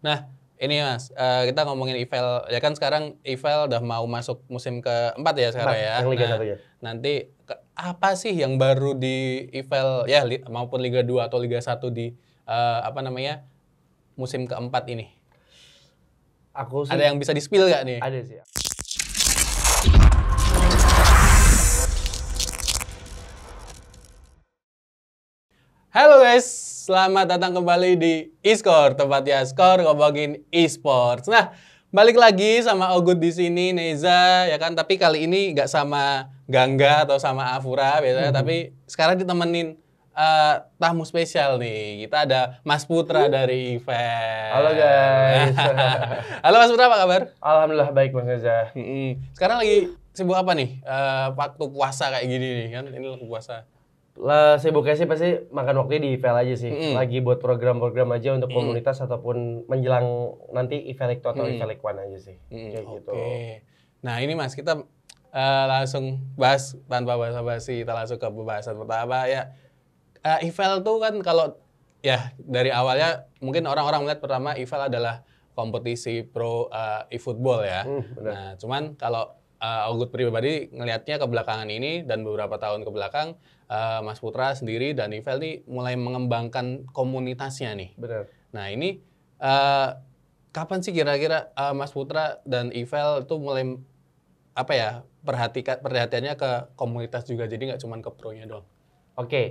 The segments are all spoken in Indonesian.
Nah, ini mas, uh, kita ngomongin Evel, ya kan sekarang Evel udah mau masuk musim keempat ya sekarang Empat, ya. Yang Liga nah, ya. Nanti ke, apa sih yang baru di Evel, ya li, maupun Liga 2 atau Liga 1 di uh, apa namanya musim keempat ini? Aku sih, ada yang bisa di-spill gak nih? Ada sih. Ya. Halo guys, Selamat datang kembali di eScore, tempatnya skor ngomongin esports. Nah, balik lagi sama Ogut di sini, Neza, ya kan? Tapi kali ini nggak sama Gangga atau sama Afura biasanya, hmm. tapi sekarang ditemenin uh, tamu spesial nih. Kita ada Mas Putra uh. dari event. Halo guys. Halo Mas Putra, apa kabar? Alhamdulillah baik Mas Neza. Sekarang lagi sibuk apa nih? Uh, waktu puasa kayak gini nih kan? Ini waktu puasa lah saya sibuknya sih pasti makan waktu di event aja sih. Mm. Lagi buat program-program aja untuk komunitas mm. ataupun menjelang nanti event itu atau mm. event one aja sih. Mm. Kayak okay. gitu. Nah, ini Mas, kita uh, langsung bahas tanpa basa-basi, kita langsung ke pembahasan pertama ya. Uh, eh, event tuh kan kalau ya dari awalnya mungkin orang-orang melihat pertama event adalah kompetisi pro uh, e-football ya. Mm, Nah, cuman kalau uh, Ogut pribadi ngelihatnya ke belakangan ini dan beberapa tahun ke belakang uh, Mas Putra sendiri dan Ivel nih mulai mengembangkan komunitasnya nih. Benar. Nah ini uh, kapan sih kira-kira uh, Mas Putra dan Ivel itu mulai apa ya perhatikan perhatiannya ke komunitas juga jadi nggak cuma ke pro-nya doang. Oke, okay.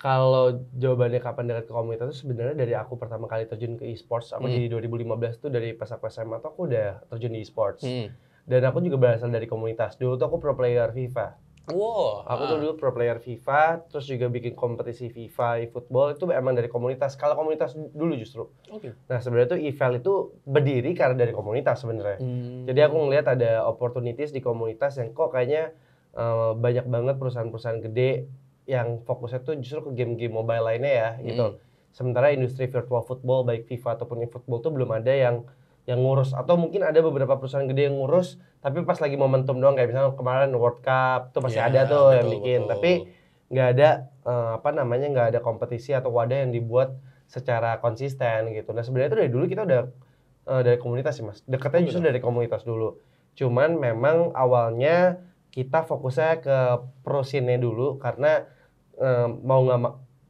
kalau jawabannya kapan dekat ke komunitas itu sebenarnya dari aku pertama kali terjun ke e-sports aku hmm. jadi 2015 tuh dari pas aku SMA tuh aku udah terjun di e-sports. Hmm. Dan aku juga berasal dari komunitas. Dulu tuh aku pro player FIFA. Wow. Aku tuh ah. dulu pro player FIFA, terus juga bikin kompetisi FIFA football itu emang dari komunitas. Kalau komunitas dulu justru. Oke. Okay. Nah sebenarnya tuh eval itu berdiri karena dari komunitas sebenarnya. Hmm. Jadi aku ngelihat ada opportunities di komunitas yang kok kayaknya uh, banyak banget perusahaan-perusahaan gede yang fokusnya tuh justru ke game-game mobile lainnya ya gitu. hmm. gitu. Sementara industri virtual football baik FIFA ataupun e-football tuh belum ada yang yang ngurus atau mungkin ada beberapa perusahaan gede yang ngurus tapi pas lagi momentum doang kayak misalnya kemarin World Cup tuh pasti yeah, ada tuh betul, yang bikin betul. tapi nggak ada uh, apa namanya nggak ada kompetisi atau wadah yang dibuat secara konsisten gitu nah sebenarnya itu dari dulu kita udah uh, dari komunitas sih mas dekatnya justru iya. dari komunitas dulu cuman memang awalnya kita fokusnya ke prosinnya dulu karena um, mau nggak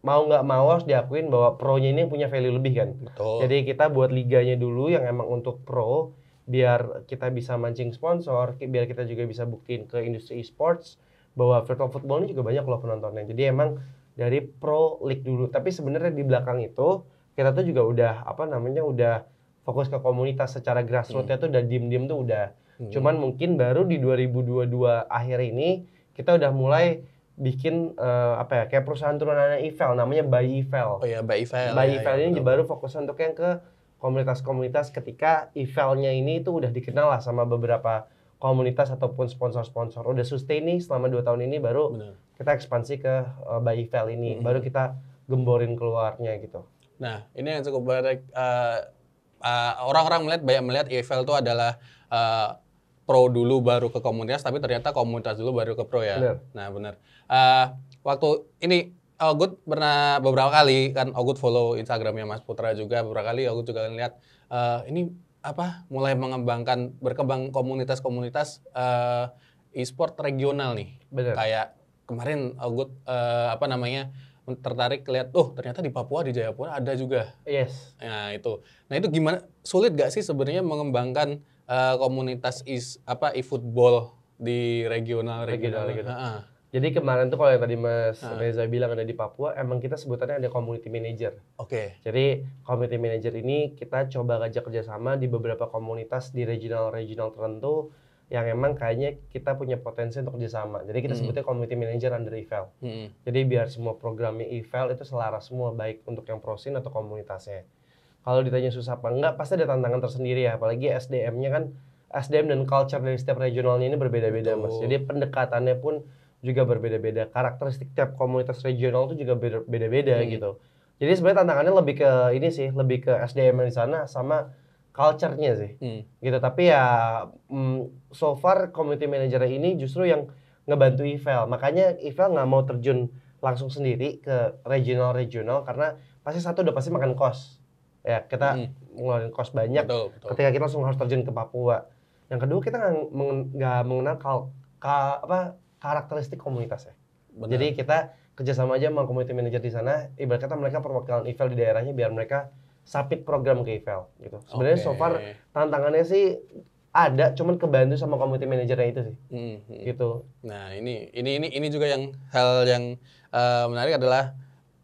mau nggak mau harus diakuin bahwa pro-nya ini punya value lebih kan. Betul. Jadi kita buat liganya dulu yang emang untuk pro biar kita bisa mancing sponsor, biar kita juga bisa buktiin ke industri e-sports bahwa virtual football ini juga banyak loh penontonnya. Jadi emang dari pro league dulu, tapi sebenarnya di belakang itu kita tuh juga udah apa namanya udah fokus ke komunitas secara grassroots hmm. tuh udah diem-diem tuh udah. Hmm. Cuman mungkin baru di 2022 akhir ini kita udah mulai bikin uh, apa ya kayak perusahaan turunannya Evel namanya Bayi Evel. Oh iya Bayi Evel. Bayi iya, iya, Evel ya, ini ya, baru fokus untuk yang ke komunitas-komunitas ketika Evelnya ini itu udah dikenal lah sama beberapa komunitas ataupun sponsor-sponsor udah sustain nih selama dua tahun ini baru Bener. kita ekspansi ke uh, eh, Bayi Evel ini -hmm. baru kita gemborin keluarnya gitu. Nah ini yang cukup banyak uh, eh, orang-orang melihat banyak melihat Evel itu adalah uh, pro dulu baru ke komunitas, tapi ternyata komunitas dulu baru ke pro ya. Bener. Nah benar. Uh, waktu ini Ogut pernah beberapa kali kan Ogut follow Instagramnya Mas Putra juga beberapa kali Ogut juga lihat uh, eh, ini apa mulai mengembangkan berkembang komunitas-komunitas uh, e-sport regional nih. Bener. Kayak kemarin Ogut uh, apa namanya tertarik lihat oh ternyata di Papua di Jayapura ada juga. Yes. Nah itu. Nah itu gimana sulit gak sih sebenarnya mengembangkan uh, komunitas is apa e-football di regional regional. regional. regional. Uh -huh. Jadi kemarin tuh kalau yang tadi Mas uh. Reza bilang ada di Papua, emang kita sebutannya ada community manager. Oke. Okay. Jadi community manager ini kita coba ngajak kerjasama di beberapa komunitas di regional-regional tertentu yang emang kayaknya kita punya potensi untuk kerjasama. Jadi kita mm sebutnya community manager under eval. Mm -hmm. Jadi biar semua programnya eval itu selaras semua baik untuk yang prosin atau komunitasnya kalau ditanya susah apa enggak pasti ada tantangan tersendiri ya apalagi SDM-nya kan SDM dan culture dari setiap regionalnya ini berbeda-beda mas jadi pendekatannya pun juga berbeda-beda karakteristik tiap komunitas regional itu juga berbeda-beda hmm. Iya. gitu jadi sebenarnya tantangannya lebih ke ini sih lebih ke SDM di sana sama culture-nya sih hmm. gitu tapi ya mm, so far community manager ini justru yang ngebantu Ivel makanya Ivel nggak mau terjun langsung sendiri ke regional-regional karena pasti satu udah pasti makan kos ya kita hmm. ngeluarin cost banyak betul, betul. ketika kita langsung harus terjun ke Papua yang kedua kita nggak mengenal kal, ka, apa karakteristik ya Benar. jadi kita kerjasama aja sama community manager di sana ibarat kata mereka perwakilan IVEL di daerahnya biar mereka sapit program ke IVEL gitu sebenarnya okay. so far tantangannya sih ada cuman kebantu sama community manajernya itu sih hmm, hmm. gitu nah ini ini ini ini juga yang hal yang uh, menarik adalah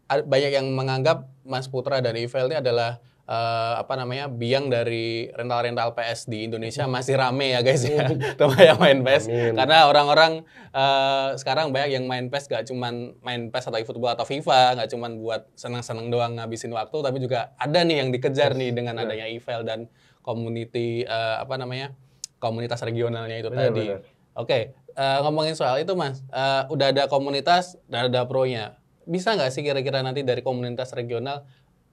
banyak yang menganggap Mas Putra dari Ivel ini adalah uh, apa namanya biang dari rental-rental PS di Indonesia masih rame ya guys ya hmm. teman yang main PS Amin. karena orang-orang uh, sekarang banyak yang main PS gak cuman main PS atau football atau FIFA gak cuman buat senang-senang doang ngabisin waktu tapi juga ada nih yang dikejar nih dengan iya. adanya event dan community uh, apa namanya komunitas regionalnya itu iya, benar, tadi oke okay. uh, ngomongin soal itu mas uh, udah ada komunitas dan ada pro nya bisa nggak sih kira-kira nanti dari komunitas regional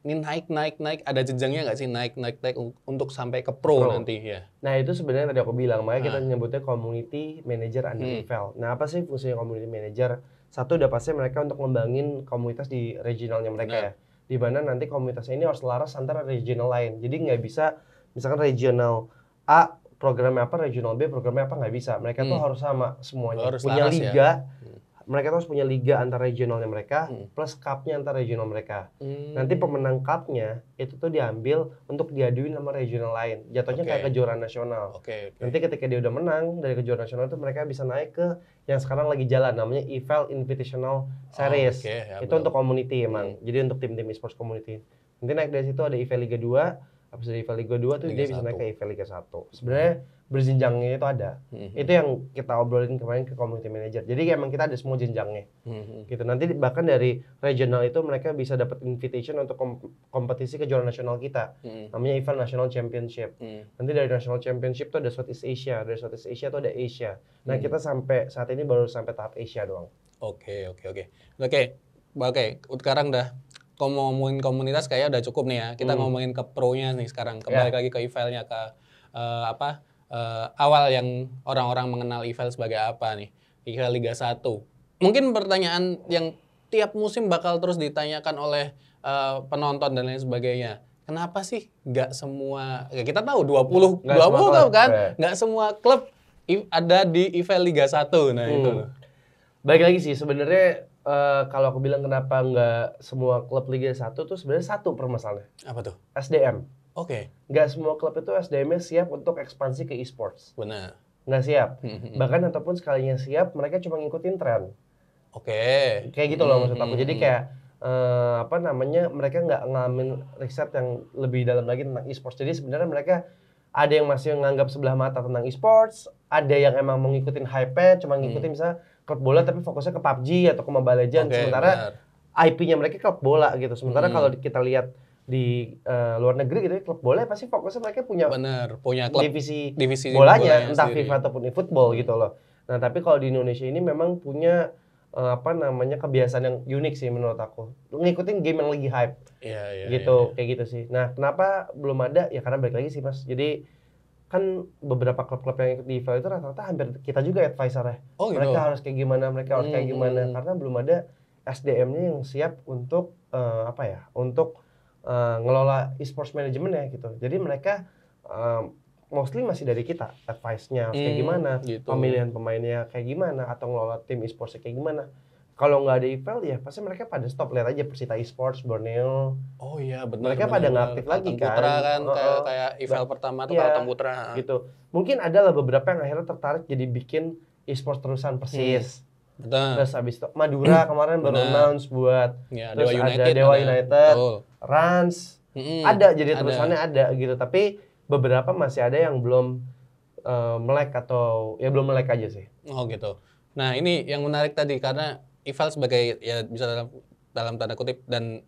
ini naik naik naik ada jenjangnya nggak sih naik naik naik untuk sampai ke pro, pro. nanti ya nah itu sebenarnya tadi aku bilang makanya kita ah. nyebutnya community manager under hmm. Eiffel nah apa sih fungsinya community manager satu udah pasti mereka untuk ngembangin komunitas di regionalnya mereka nah. ya di mana nanti komunitas ini harus selaras antara regional lain jadi nggak bisa misalkan regional A programnya apa regional B programnya apa nggak bisa mereka hmm. tuh harus sama semuanya harus punya ya. liga ya mereka harus punya liga antar regionalnya mereka hmm. plus cupnya antar regional mereka. Hmm. Nanti pemenang cupnya itu tuh diambil untuk diaduin sama regional lain. Jatuhnya okay. kayak kejuaraan nasional. Okay, okay. Nanti ketika dia udah menang dari kejuaraan nasional itu mereka bisa naik ke yang sekarang lagi jalan namanya EVL Invitational ah, Series. Oh, okay. ya, itu betul. untuk community emang. Hmm. Jadi untuk tim-tim esports community. Nanti naik dari situ ada EVL Liga 2 habis dari Valley Liga 2 tuh Liga dia bisa naik ke Liga 1. Sebenarnya hmm. berjenjangnya itu ada. Hmm. Itu yang kita obrolin kemarin ke community manager. Jadi emang kita ada semua jenjangnya. Hmm. Gitu. Nanti bahkan dari regional itu mereka bisa dapat invitation untuk kom kompetisi kejuaraan nasional kita. Hmm. Namanya event National Championship. Hmm. Nanti dari National Championship tuh ada Southeast Asia, dari Southeast Asia tuh ada Asia. Nah, hmm. kita sampai saat ini baru sampai tahap Asia doang. Oke, okay, oke, okay, oke. Okay. Oke. Oke, sekarang dah kalau ngomongin komunitas kayaknya udah cukup nih ya. Kita hmm. ngomongin ke pro-nya nih sekarang. Ya. Kembali yeah. lagi ke eval-nya ke uh, apa uh, awal yang orang-orang mengenal evil sebagai apa nih? Evil Liga 1. Mungkin pertanyaan yang tiap musim bakal terus ditanyakan oleh uh, penonton dan lain sebagainya. Kenapa sih nggak semua ya kita tahu 20 nggak 20 semua klub kan? Ya. Nggak semua klub ada di event Liga 1. Nah, hmm. itu. Baik lagi sih sebenarnya uh, kalau aku bilang kenapa nggak semua klub Liga 1 tuh sebenarnya satu permasalahannya. Apa tuh? SDM. Oke. Okay. Nggak semua klub itu SDM-nya siap untuk ekspansi ke e-sports. Benar. Nggak siap. Bahkan ataupun sekalinya siap, mereka cuma ngikutin tren. Oke. Okay. Kayak gitu loh maksud aku. Jadi kayak uh, apa namanya mereka nggak ngalamin riset yang lebih dalam lagi tentang e-sports. Jadi sebenarnya mereka ada yang masih menganggap sebelah mata tentang e-sports, ada yang emang mau ngikutin hype cuma ngikutin hmm. misalnya klub bola tapi fokusnya ke PUBG atau ke Mobile Legends okay, sementara IP-nya mereka klub bola gitu. Sementara hmm. kalau kita lihat di uh, luar negeri gitu ya, klub bola pasti fokusnya mereka punya bener punya klub, divisi, divisi bolanya, bolanya entah sendiri. FIFA ataupun e-football hmm. gitu loh. Nah, tapi kalau di Indonesia ini memang punya uh, apa namanya kebiasaan yang unik sih menurut aku. Ngikutin game yang lagi hype. Yeah, yeah, iya. Yeah, gitu, yeah, iya. kayak gitu sih. Nah, kenapa belum ada? Ya karena balik lagi sih, Mas. Jadi kan beberapa klub-klub yang di IFL itu rata-rata hampir kita juga ya. Oh, gitu. Mereka harus kayak gimana, mereka harus hmm. kayak gimana hmm. karena belum ada SDM-nya yang siap untuk uh, apa ya? Untuk uh, ngelola e-sports management ya gitu. Jadi mereka um, mostly masih dari kita advice-nya hmm, kayak gimana, gitu. pemilihan pemainnya kayak gimana atau ngelola tim e-sports kayak gimana kalau nggak ada IPL ya pasti mereka pada stop lihat aja Persita Esports Borneo oh iya benar mereka bener, pada nggak lagi kan Putra kan uh kayak kayak IPL nah, pertama tuh ya, Putra gitu mungkin ada lah beberapa yang akhirnya tertarik jadi bikin esports terusan persis hmm. Betul. Terus habis itu Madura kemarin baru announce buat ya, terus Dewa United, ada Dewa ada. United, Rans, -hmm. ada jadi ada. terusannya ada gitu. Tapi beberapa masih ada yang belum uh, melek atau ya belum melek aja sih. Oh gitu. Nah ini yang menarik tadi karena Ival sebagai ya bisa dalam dalam tanda kutip dan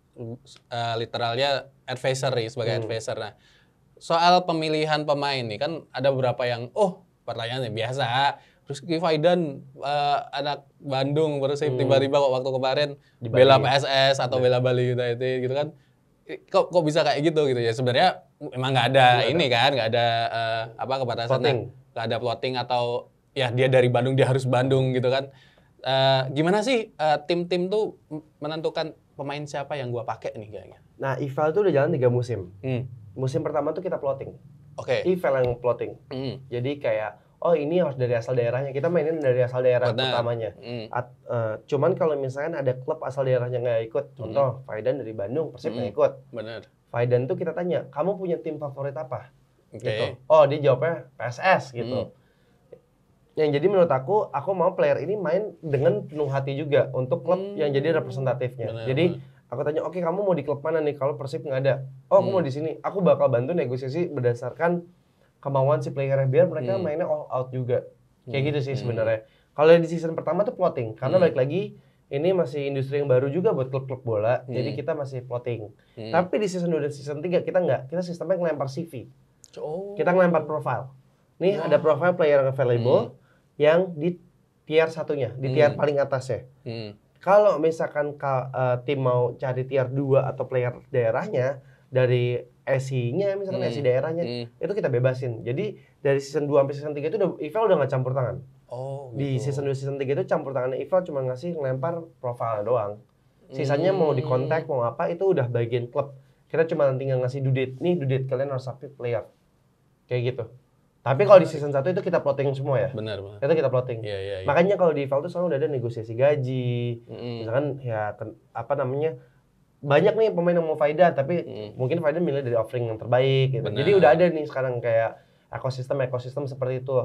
uh, literalnya nih, sebagai hmm. advisor. Nah, soal pemilihan pemain nih kan ada beberapa yang oh pertanyaannya biasa. Terus Kifaidan uh, eh, anak Bandung Persib hmm. tiba-tiba waktu kemarin Di bela PSS atau iya. bela Bali United gitu kan. Kok kok bisa kayak gitu gitu ya. Sebenarnya emang nggak ada gak ini ada. kan, nggak ada uh, apa kebatasan nggak ada plotting atau ya dia dari Bandung dia harus Bandung gitu kan. Uh, gimana sih tim eh, tim-tim tuh menentukan pemain siapa yang gua pakai nih kayaknya? Nah, Ival tuh udah jalan tiga musim. Hmm. Musim pertama tuh kita plotting. Oke. Okay. Ival yang plotting. Hmm. Jadi kayak oh ini harus dari asal daerahnya. Kita mainin dari asal daerah Benar. pertamanya. Hmm. At, uh, cuman kalau misalnya ada klub asal daerahnya nggak ikut, hmm. contoh hmm. Faidan dari Bandung, Persib hmm. nggak hmm. ikut. Benar. Faidan tuh kita tanya, kamu punya tim favorit apa? Okay. Gitu. Oh dia jawabnya PSS gitu. Hmm yang jadi menurut aku aku mau player ini main dengan penuh hati juga untuk klub hmm. yang jadi representatifnya Bener, jadi aku tanya oke okay, kamu mau di klub mana nih kalau persib nggak ada oh aku hmm. mau di sini aku bakal bantu negosiasi berdasarkan kemauan si player. biar mereka hmm. mainnya all out juga kayak hmm. gitu sih hmm. sebenarnya kalau di season pertama tuh plotting karena hmm. balik lagi ini masih industri yang baru juga buat klub-klub bola hmm. jadi kita masih plotting hmm. tapi di season 2 dan season 3 kita nggak kita sistemnya ngelempar CV oh. kita ngelempar profile nih wow. ada profile player yang available hmm yang di tier satunya, di tier hmm. paling atasnya. Hmm. Kalau misalkan ka, uh, tim mau cari tier 2 atau player daerahnya dari SI-nya misalkan hmm. SI daerahnya hmm. itu kita bebasin. Jadi dari season 2 sampai season 3 itu udah Evil udah nggak campur tangan. Oh. Gitu. Di season 2 season 3 itu campur tangannya Evil cuma ngasih ngelempar profile doang. Sisanya hmm. mau kontak mau apa itu udah bagian klub. Kita cuma nanti ngasih dudit. Nih dudit kalian harus update player. Kayak gitu. Tapi kalau di season 1 itu kita plotting semua ya. Benar, benar. Itu kita plotting. Iya, iya, iya. Makanya kalau di Val itu selalu udah ada negosiasi gaji. Mm. Misalkan ya apa namanya? Banyak nih pemain yang mau Faida tapi mm. mungkin Faida milih dari offering yang terbaik gitu. Benar. Jadi udah ada nih sekarang kayak ekosistem-ekosistem seperti itu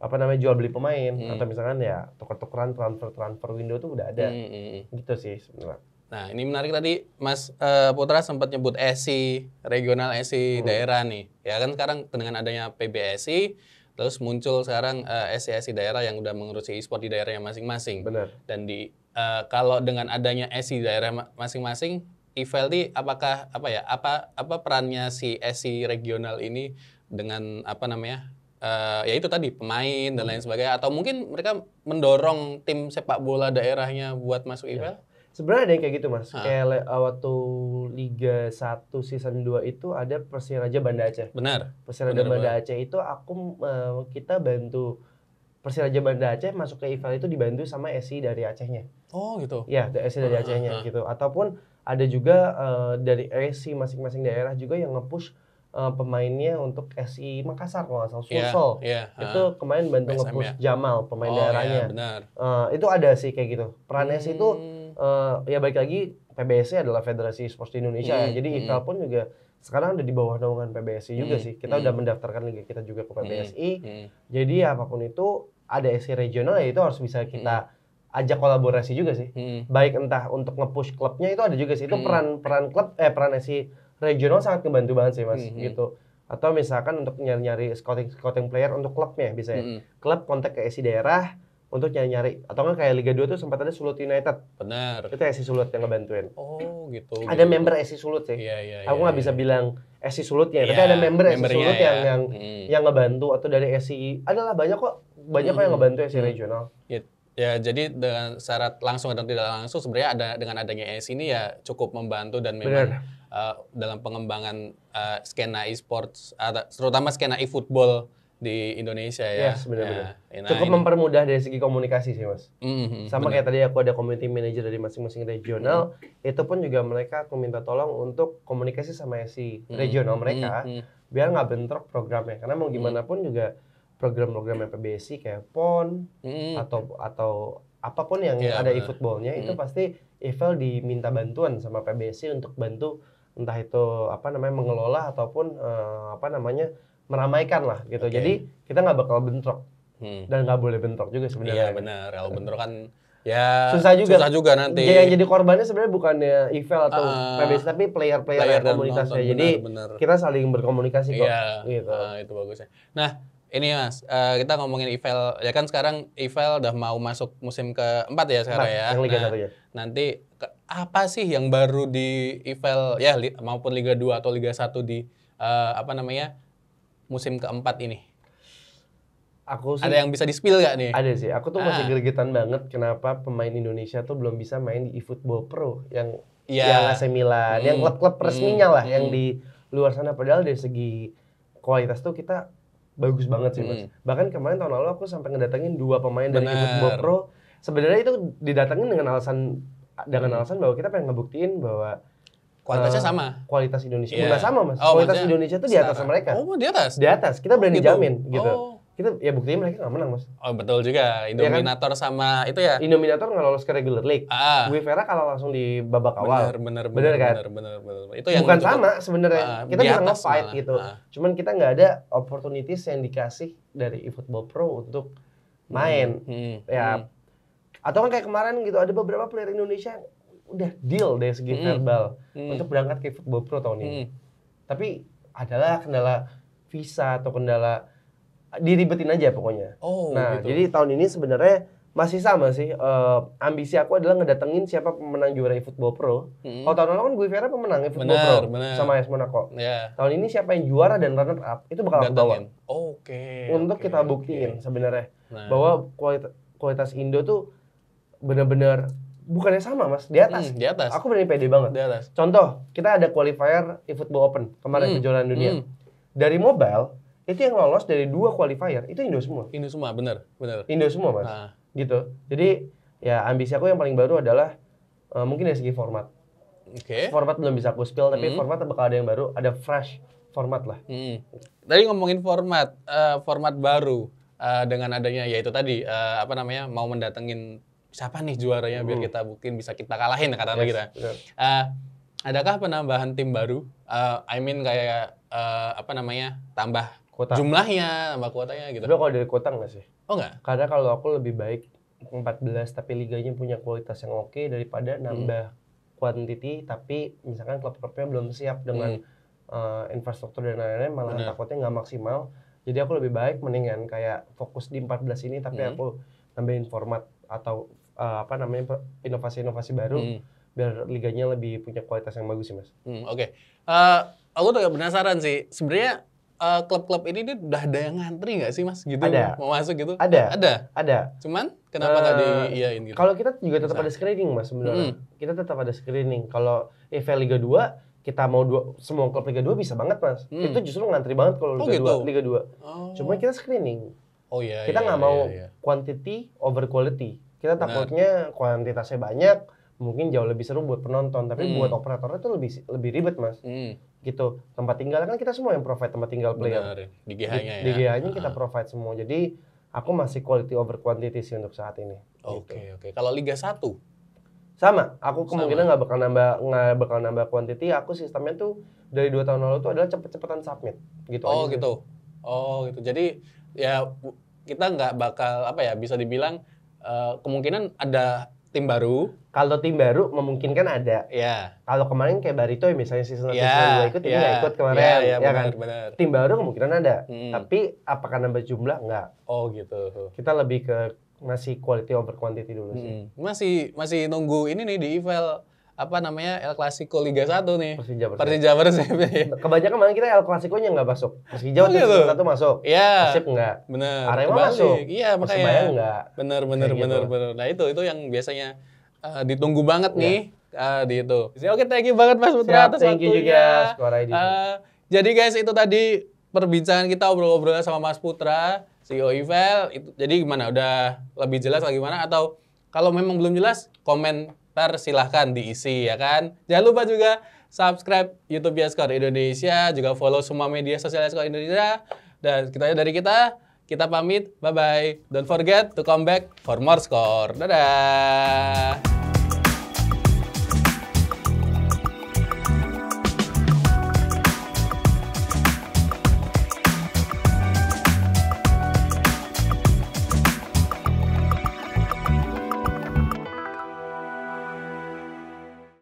apa namanya jual beli pemain mm. atau misalkan ya tuker-tukeran transfer transfer window itu udah ada mm, hmm. gitu sih sebenarnya Nah, ini menarik tadi Mas uh, Putra sempat nyebut ESI, regional ESI hmm. daerah nih. Ya kan sekarang dengan adanya PBSI e terus muncul sekarang uh, eh, ESI-ESI e daerah yang udah mengurusi e-sport di daerahnya masing-masing. Benar. Dan di uh, kalau dengan adanya ESI daerah masing-masing, Ivaldi, apakah apa ya? Apa apa perannya si ESI regional ini dengan apa namanya? uh, ya itu tadi pemain dan hmm. lain sebagainya atau mungkin mereka mendorong tim sepak bola daerahnya buat masuk IPL? Ya. Sebenarnya ada yang kayak gitu mas. Ha. Kayak eh, waktu Liga 1 season 2 itu ada Persiraja Banda Aceh. Benar. Persiraja Banda Aceh itu aku uh, kita bantu Persiraja Banda Aceh masuk ke IFL itu dibantu sama SI dari Acehnya. Oh gitu. Ya, SI dari Acehnya ha. gitu. Ataupun ada juga uh, dari SI masing-masing daerah juga yang ngepush uh, pemainnya untuk SI Makassar kalau nggak iya, Sulsel yeah, iya, yeah, itu kemarin bantu ngepush ya. Jamal pemain oh, iya, daerahnya yeah, benar. Uh, itu ada sih kayak gitu peran hmm. SI itu uh, ya baik lagi PBSI e adalah Federasi Sports Indonesia hmm. ya. Jadi hmm. IFL pun juga sekarang ada di bawah naungan PBSI e hmm. juga sih. Kita hmm. udah mendaftarkan liga kita juga ke hmm, PBSI. E. Hmm. Jadi hmm. apapun itu ada SC regional ya itu harus bisa kita hmm. ajak kolaborasi juga sih. Hmm. Baik entah untuk nge-push klubnya itu ada juga sih. Itu hmm. peran peran klub eh peran SC regional sangat membantu banget sih Mas hmm, hmm. gitu. Atau misalkan untuk nyari-nyari scouting scouting player untuk klubnya bisa ya. Hmm. Klub kontak ke SC daerah untuk nyari-nyari atau enggak kayak Liga 2 tuh sempat ada Sulut United. Benar. Itu Esi Sulut yang ngebantuin. Oh, gitu. Ada gitu. member Esi Sulut sih. Iya, iya. Aku iya, nggak ya, bisa iya. bilang Esi Sulutnya, ya, tapi iya, ada member SC Sulut ya. yang yang hmm. yang ngebantu atau dari SC adalah banyak kok banyak hmm. kok yang hmm. ngebantu SC hmm. regional. Ya, ya, jadi dengan syarat langsung atau tidak langsung sebenarnya ada dengan adanya SC ini ya cukup membantu dan memang Bener. Uh, eh, dalam pengembangan uh, skena e-sports uh, terutama skena e-football di Indonesia ya. Yes, iya, bener -bener. Ya, nah, Cukup ini. mempermudah dari segi komunikasi sih mas. Mm-hmm, mm-hmm Sama bener. kayak tadi aku ada community manager dari masing-masing regional, mm-hmm. itu pun juga mereka aku minta tolong untuk komunikasi sama si mm-hmm. regional mereka, mm-hmm. biar nggak bentrok programnya. Karena mau gimana mm-hmm. pun juga program-program PBSI kayak PON mm-hmm. atau atau apapun yang yeah, ada e-footballnya mm-hmm. itu pasti Evel diminta bantuan sama PBSI untuk bantu entah itu apa namanya mengelola ataupun uh, apa namanya meramaikan lah gitu. Okay. Jadi kita nggak bakal bentrok hmm. dan nggak boleh bentrok juga sebenarnya. Iya benar. Kalau bentrok kan ya susah juga. Susah juga nanti. Yang jadi korbannya sebenarnya bukannya Evel atau uh, PBS tapi player-player player komunitasnya. Nonton, jadi bener, kita saling berkomunikasi kok. Iya. Gitu. Uh, itu ya. Nah ini mas, uh, kita ngomongin Evel ya kan sekarang Evel udah mau masuk musim keempat ya sekarang nah, ya. Yang Liga nah, Nanti ke, apa sih yang baru di Evel ya li, maupun Liga 2 atau Liga 1 di uh, apa namanya musim keempat ini? Aku sih, ada yang bisa di-spill gak nih? Ada sih. Aku tuh ah. masih gergetan banget kenapa pemain Indonesia tuh belum bisa main di eFootball Pro yang ya. yang AC Milan, hmm. hmm. yang klub-klub resminya hmm. lah hmm. yang di luar sana padahal dari segi kualitas tuh kita bagus banget sih, Mas. Hmm. Bahkan kemarin tahun lalu aku sampai ngedatengin dua pemain Bener. dari eFootball Pro. Sebenarnya itu didatengin dengan alasan dengan alasan bahwa kita pengen ngebuktiin bahwa kualitasnya uh, sama. Kualitas Indonesia yeah. Iya. bukan sama, Mas. Oh, kualitas Indonesia tuh di atas mereka. Oh, di atas. Di atas. Kita berani gitu. jamin gitu. Oh. Kita ya buktinya mereka nggak menang, Mas. Oh, betul juga. Iya kan? Indominator ya kan? sama itu ya. Indominator nggak lolos ke regular league. Ah. Wivera kalau langsung di babak awal. Bener, bener, bener, bener kan? Bener, bener, Itu yang bukan cukup, sama sebenarnya. Uh, kita bisa nge-fight malah. gitu. Uh. Cuman kita nggak ada opportunities yang dikasih dari eFootball Pro untuk hmm, main. Hmm. Ya. Hmm. Atau kan kayak kemarin gitu ada beberapa player Indonesia udah deal dari segi mm. verbal mm. untuk berangkat ke football pro tahun ini. Mm. Tapi adalah kendala visa atau kendala diribetin aja pokoknya. Oh, nah, gitu. jadi tahun ini sebenarnya masih sama sih uh, ambisi aku adalah ngedatengin siapa pemenang juara football Pro. Mm. Kalau tahun lalu kan gue Vera pemenang football bener, Pro bener. sama AS Monaco. Yeah. Tahun ini siapa yang juara dan runner up itu bakal Datangin. aku bawa. Oke. Okay, Untuk okay, kita buktiin okay. sebenarnya nah. bahwa kualitas, kualitas Indo tuh benar-benar bukannya sama mas di atas mm, di atas aku berani pede banget di atas contoh kita ada qualifier eFootball Open kemarin mm. kejuaraan hmm. dunia mm. dari mobile itu yang lolos dari dua qualifier itu Indo semua Indo semua benar, benar. Indo semua mas nah. gitu jadi ya ambisi aku yang paling baru adalah uh, mungkin dari segi format okay. format belum bisa aku spill tapi mm. format bakal ada yang baru ada fresh format lah mm. tadi ngomongin format uh, format baru uh, dengan adanya yaitu tadi uh, apa namanya mau mendatengin siapa nih juaranya biar hmm. kita buktiin bisa kita kalahin kata yes, kita. Uh, adakah penambahan tim baru? Uh, I mean kayak uh, apa namanya tambah kuota. jumlahnya, tambah kuotanya gitu. Tapi kalau dari kuota nggak sih? Oh enggak. Karena kalau aku lebih baik 14 tapi liganya punya kualitas yang oke okay, daripada hmm. nambah hmm. quantity tapi misalkan klub-klubnya belum siap dengan hmm. uh, infrastruktur dan lain-lain malah Bener. takutnya nggak maksimal. Jadi aku lebih baik mendingan kayak fokus di 14 ini tapi hmm. aku nambahin format atau uh, apa namanya inovasi-inovasi baru hmm. biar liganya lebih punya kualitas yang bagus sih mas. Hmm, Oke, okay. uh, eh, aku udah penasaran sih sebenarnya eh, klub-klub ini nih udah ada yang ngantri nggak sih mas gitu ada. mau masuk gitu ada ada ada cuman kenapa nggak uh, diiyain gitu kalau kita juga tetap ada screening mas sebenarnya hmm. kita tetap ada screening kalau EVL Liga 2 kita mau dua semua klub Liga 2 bisa banget mas hmm. itu justru ngantri banget kalau oh, Liga oh, 2 gitu. Liga 2 oh. cuma kita screening oh iya kita iya, nggak iya, mau iya, iya. quantity over quality kita takutnya kuantitasnya banyak, mungkin jauh lebih seru buat penonton, tapi hmm. buat operatornya tuh lebih lebih ribet, Mas. Hmm. Gitu. Tempat tinggal kan kita semua yang provide tempat tinggal player. Di GH-nya ya. Di GH-nya ya. ah. kita provide semua. Jadi aku masih quality over quantity sih untuk saat ini. Oke, gitu. oke. Okay. Kalau Liga 1 sama, aku kemungkinan nggak bakal nambah nggak bakal nambah quantity. Aku sistemnya tuh dari dua tahun lalu tuh adalah cepet-cepetan submit gitu. Oh gitu. Oh gitu. Jadi ya kita nggak bakal apa ya bisa dibilang Eh, kemungkinan ada tim baru. Kalau tim baru memungkinkan ada. Iya. Yeah. Kalau kemarin kayak Barito ya misalnya season yeah. Iya, 1 ikut, yeah. ini iya. gak ikut kemarin. yeah, yeah, ya bener, kan? Bener. Tim baru kemungkinan ada. Hmm. Tapi apakah nambah jumlah? Enggak. Oh gitu. Kita lebih ke masih quality over quantity dulu sih. Hmm. Masih masih nunggu ini nih di Evil apa namanya El Clasico Liga 1 nih. Persija Persija. Persija Persib. Kebanyakan mana kita El Clasico-nya nggak masuk. Persija waktu itu gitu. satu masuk. Iya. Persib nggak. Bener. Arema Kebalik. masuk. Iya makanya. Persibaya nggak. Bener bener Kayak bener gitu. bener. Nah itu itu yang biasanya uh, ditunggu banget ya. nih uh, di itu. Oke okay, thank you banget Mas Putra atas Thank you juga. Uh, jadi guys itu tadi perbincangan kita obrol-obrol sama Mas Putra, CEO Evel. Itu, jadi gimana? Udah lebih jelas lagi gimana? Atau kalau memang belum jelas, komen silahkan diisi ya kan. Jangan lupa juga subscribe YouTube Yaskor Indonesia, juga follow semua media sosial Yaskor Indonesia. Dan kita dari kita, kita pamit. Bye-bye. Don't forget to come back for more score. Dadah!